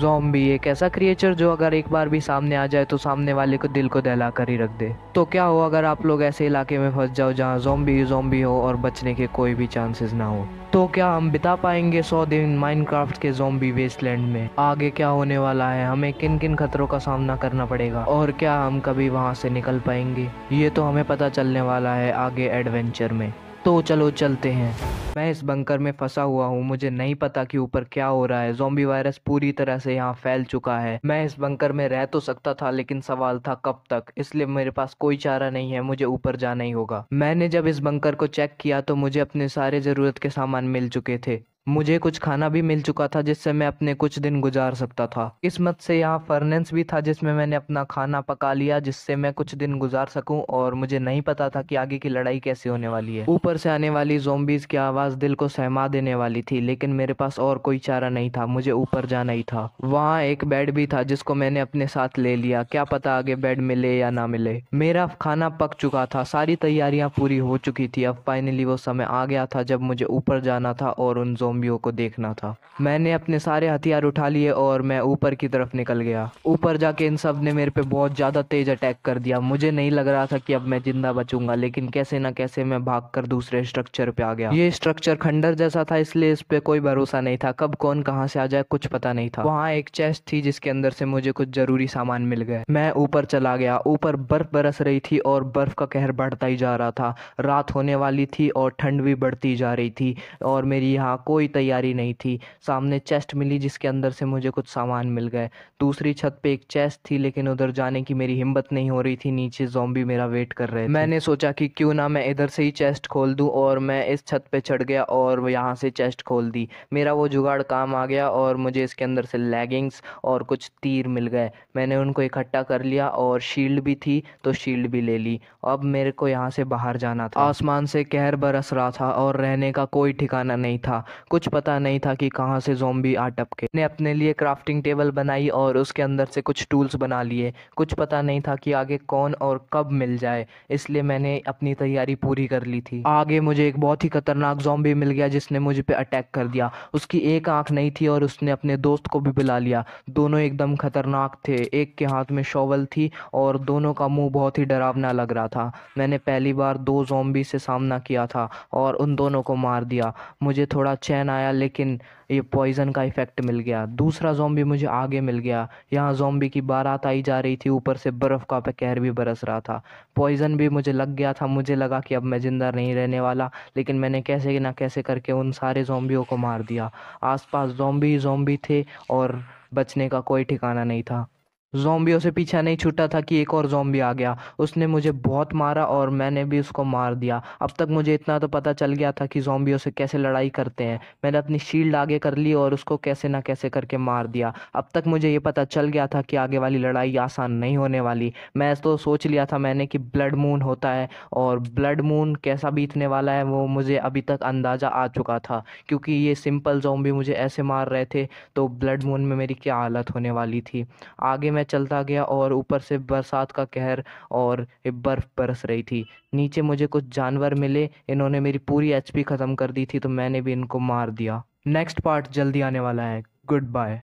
Zombie एक ऐसा creature जो अगर एक बार भी सामने आ जाए तो सामने वाले को दिल को दहला कर ही रख दे तो क्या हो अगर आप लोग ऐसे इलाके में फंस जाओ जहाँ जॉम्बी जॉम्बी हो और बचने के कोई भी चांसेस ना हो तो क्या हम बिता पाएंगे सौ दिन माइनक्राफ्ट के जोम्बी वेस्टलैंड में आगे क्या होने वाला है हमें किन किन खतरों का सामना करना पड़ेगा और क्या हम कभी वहाँ से निकल पाएंगे ये तो हमें पता चलने वाला है आगे एडवेंचर में तो चलो चलते हैं मैं इस बंकर में फंसा हुआ हूँ मुझे नहीं पता कि ऊपर क्या हो रहा है जोम्बी वायरस पूरी तरह से यहाँ फैल चुका है मैं इस बंकर में रह तो सकता था लेकिन सवाल था कब तक इसलिए मेरे पास कोई चारा नहीं है मुझे ऊपर जाना ही होगा मैंने जब इस बंकर को चेक किया तो मुझे अपने सारे ज़रूरत के सामान मिल चुके थे मुझे कुछ खाना भी मिल चुका था जिससे मैं अपने कुछ दिन गुजार सकता था किस्मत से यहाँ फर्नेंस भी था जिसमें मैंने अपना खाना पका लिया जिससे मैं कुछ दिन गुजार सकूं और मुझे नहीं पता था कि आगे की लड़ाई कैसे होने वाली है ऊपर से आने वाली जोम्बीज की आवाज़ दिल को सहमा देने वाली थी लेकिन मेरे पास और कोई चारा नहीं था मुझे ऊपर जाना ही था वहाँ एक बेड भी था जिसको मैंने अपने साथ ले लिया क्या पता आगे बेड मिले या ना मिले मेरा खाना पक चुका था सारी तैयारियां पूरी हो चुकी थी अब फाइनली वो समय आ गया था जब मुझे ऊपर जाना था और उन जोम्बी जोम्बियों को देखना था मैंने अपने सारे हथियार उठा लिए और मैं ऊपर की तरफ निकल गया ऊपर जाके इन सब ने मेरे पे बहुत ज़्यादा तेज़ अटैक कर दिया मुझे नहीं लग रहा था कि अब मैं ज़िंदा बचूंगा लेकिन कैसे ना कैसे मैं भाग कर दूसरे स्ट्रक्चर पे आ गया ये स्ट्रक्चर खंडर जैसा था इसलिए इस पर कोई भरोसा नहीं था कब कौन कहाँ से आ जाए कुछ पता नहीं था वहाँ एक चेस्ट थी जिसके अंदर से मुझे कुछ ज़रूरी सामान मिल गए मैं ऊपर चला गया ऊपर बर्फ़ बरस रही थी और बर्फ़ का कहर बढ़ता ही जा रहा था रात होने वाली थी और ठंड भी बढ़ती जा रही थी और मेरी यहाँ कोई कोई तैयारी नहीं थी सामने चेस्ट मिली जिसके अंदर से मुझे कुछ सामान मिल गए दूसरी छत पे एक चेस्ट थी लेकिन उधर जाने की मेरी हिम्मत नहीं हो रही थी नीचे जोम्बी मेरा वेट कर रहे थे। मैंने सोचा कि क्यों ना मैं इधर से ही चेस्ट खोल दूँ और मैं इस छत पर चढ़ गया और यहाँ से चेस्ट खोल दी मेरा वो जुगाड़ काम आ गया और मुझे इसके अंदर से लेगिंग्स और कुछ तीर मिल गए मैंने उनको इकट्ठा कर लिया और शील्ड भी थी तो शील्ड भी ले ली अब मेरे को यहाँ से बाहर जाना था आसमान से कहर बरस रहा था और रहने का कोई ठिकाना नहीं था कुछ पता नहीं था कि कहाँ से जोम्बी आ टपके ने अपने लिए क्राफ्टिंग टेबल बनाई और उसके अंदर से कुछ टूल्स बना लिए कुछ पता नहीं था कि आगे कौन और कब मिल जाए इसलिए मैंने अपनी तैयारी पूरी कर ली थी आगे मुझे एक बहुत ही खतरनाक जोम्बी मिल गया जिसने मुझ पर अटैक कर दिया उसकी एक आँख नहीं थी और उसने अपने दोस्त को भी बुला लिया दोनों एकदम खतरनाक थे एक के हाथ में शॉवल थी और दोनों का मुंह बहुत ही डरावना लग रहा था मैंने पहली बार दो जोम्बी से सामना किया था और उन दोनों को मार दिया मुझे थोड़ा चैन मैन आया लेकिन ये पॉइज़न का इफ़ेक्ट मिल गया दूसरा जोम्बी मुझे आगे मिल गया यहाँ जोम्बी की बारात आई जा रही थी ऊपर से बर्फ़ का कहर भी बरस रहा था पॉइज़न भी मुझे लग गया था मुझे लगा कि अब मैं ज़िंदा नहीं रहने वाला लेकिन मैंने कैसे ना कैसे करके उन सारे जोम्बियों को मार दिया आसपास जोम्बी जोम्बी थे और बचने का कोई ठिकाना नहीं था जोम्बियों से पीछा नहीं छूटा था कि एक और जोम्बी आ गया उसने मुझे बहुत मारा और मैंने भी उसको मार दिया अब तक मुझे इतना तो पता चल गया था कि जोम्बियों से कैसे लड़ाई करते हैं मैंने अपनी शील्ड आगे कर ली और उसको कैसे ना कैसे करके मार दिया अब तक मुझे ये पता चल गया था कि आगे वाली लड़ाई आसान नहीं होने वाली मैं तो सोच लिया था मैंने कि ब्लड मून होता है और ब्लड मून कैसा बीतने वाला है वो मुझे अभी तक अंदाज़ा आ चुका था क्योंकि ये सिंपल जोम्बी मुझे ऐसे मार रहे थे तो ब्लड मून में मेरी क्या हालत होने वाली थी आगे मैं मैं चलता गया और ऊपर से बरसात का कहर और बर्फ़ बरस रही थी नीचे मुझे कुछ जानवर मिले इन्होंने मेरी पूरी एचपी ख़त्म कर दी थी तो मैंने भी इनको मार दिया नेक्स्ट पार्ट जल्दी आने वाला है गुड बाय